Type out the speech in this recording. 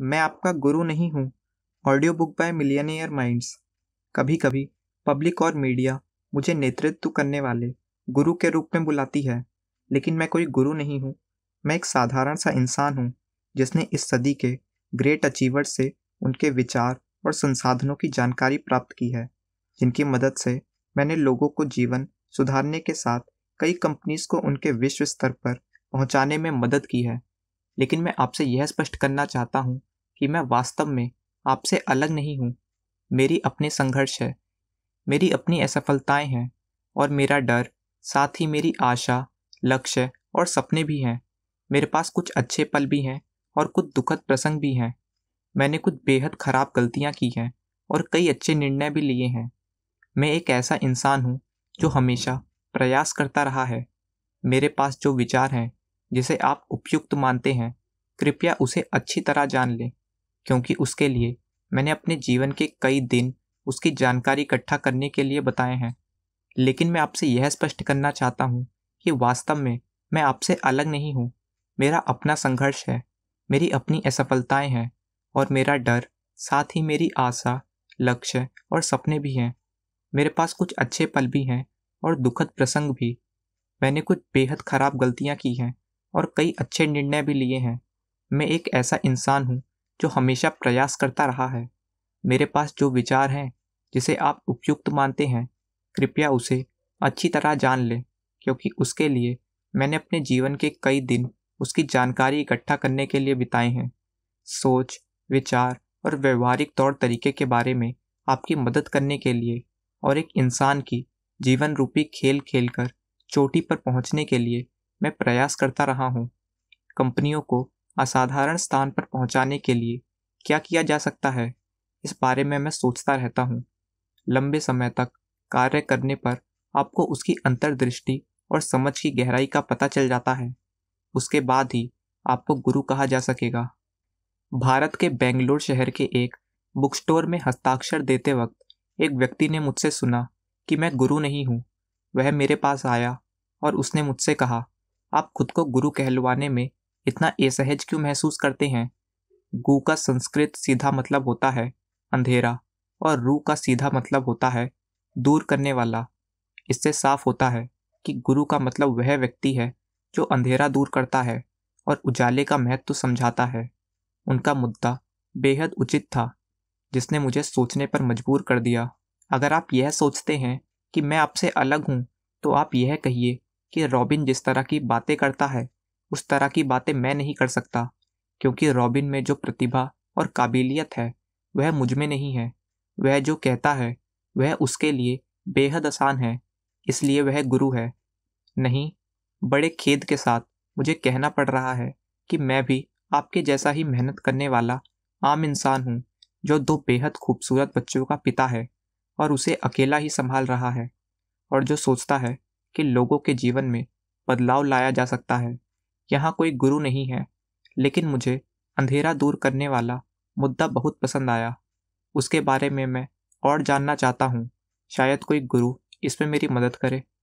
मैं आपका गुरु नहीं हूँ audio book by millionaire minds कभी कभी पब्लिक और मीडिया मुझे नेतृत्व करने वाले गुरु के रूप में बुलाती है लेकिन मैं कोई गुरु नहीं हूँ मैं एक साधारण सा इंसान हूँ जिसने इस सदी के ग्रेट अचीवर से उनके विचार और संसाधनों की जानकारी प्राप्त की है जिनकी मदद से मैंने लोगों को जीवन सुधारने के साथ कई कंपनीज को उनके विश्व स्तर पर पहुंचाने में मदद की है लेकिन मैं आपसे यह स्पष्ट करना चाहता हूँ कि मैं वास्तव में आपसे अलग नहीं हूँ मेरी अपने संघर्ष है मेरी अपनी असफलताएं हैं और मेरा डर साथ ही मेरी आशा लक्ष्य और सपने भी हैं मेरे पास कुछ अच्छे पल भी हैं और कुछ दुखद प्रसंग भी हैं मैंने कुछ बेहद ख़राब गलतियाँ की हैं और कई अच्छे निर्णय भी लिए हैं मैं एक ऐसा इंसान हूँ जो हमेशा प्रयास करता रहा है मेरे पास जो विचार हैं जिसे आप उपयुक्त मानते हैं कृपया उसे अच्छी तरह जान लें क्योंकि उसके लिए मैंने अपने जीवन के कई दिन उसकी जानकारी इकट्ठा करने के लिए बताए हैं लेकिन मैं आपसे यह स्पष्ट करना चाहता हूँ कि वास्तव में मैं आपसे अलग नहीं हूँ मेरा अपना संघर्ष है मेरी अपनी असफलताएं हैं और मेरा डर साथ ही मेरी आशा लक्ष्य और सपने भी हैं मेरे पास कुछ अच्छे पल भी हैं और दुखद प्रसंग भी मैंने कुछ बेहद ख़राब गलतियाँ की हैं और कई अच्छे निर्णय भी लिए हैं मैं एक ऐसा इंसान हूँ जो हमेशा प्रयास करता रहा है मेरे पास जो विचार हैं जिसे आप उपयुक्त मानते हैं कृपया उसे अच्छी तरह जान लें क्योंकि उसके लिए मैंने अपने जीवन के कई दिन उसकी जानकारी इकट्ठा करने के लिए बिताए हैं सोच विचार और व्यवहारिक तौर तरीके के बारे में आपकी मदद करने के लिए और एक इंसान की जीवन रूपी खेल खेलकर चोटी पर पहुंचने के लिए मैं प्रयास करता रहा हूँ कंपनियों को असाधारण स्थान पर पहुँचाने के लिए क्या किया जा सकता है इस बारे में मैं सोचता रहता हूँ लंबे समय तक कार्य करने पर आपको उसकी अंतर्दृष्टि और समझ की गहराई का पता चल जाता है उसके बाद ही आपको गुरु कहा जा सकेगा भारत के बेंगलोर शहर के एक बुक स्टोर में हस्ताक्षर देते वक्त एक व्यक्ति ने मुझसे सुना कि मैं गुरु नहीं हूँ वह मेरे पास आया और उसने मुझसे कहा आप खुद को गुरु कहलवाने में इतना असहज क्यों महसूस करते हैं गु का संस्कृत सीधा मतलब होता है अंधेरा और रू का सीधा मतलब होता है दूर करने वाला इससे साफ होता है कि गुरु का मतलब वह व्यक्ति है जो अंधेरा दूर करता है और उजाले का महत्व समझाता है उनका मुद्दा बेहद उचित था जिसने मुझे सोचने पर मजबूर कर दिया अगर आप यह सोचते हैं कि मैं आपसे अलग हूँ तो आप यह कहिए कि रॉबिन जिस तरह की बातें करता है उस तरह की बातें मैं नहीं कर सकता क्योंकि रॉबिन में जो प्रतिभा और काबिलियत है वह मुझ में नहीं है वह जो कहता है वह उसके लिए बेहद आसान है इसलिए वह गुरु है नहीं बड़े खेद के साथ मुझे कहना पड़ रहा है कि मैं भी आपके जैसा ही मेहनत करने वाला आम इंसान हूँ जो दो बेहद खूबसूरत बच्चों का पिता है और उसे अकेला ही संभाल रहा है और जो सोचता है कि लोगों के जीवन में बदलाव लाया जा सकता है यहाँ कोई गुरु नहीं है लेकिन मुझे अंधेरा दूर करने वाला मुद्दा बहुत पसंद आया उसके बारे में मैं और जानना चाहता हूँ शायद कोई गुरु इसमें मेरी मदद करे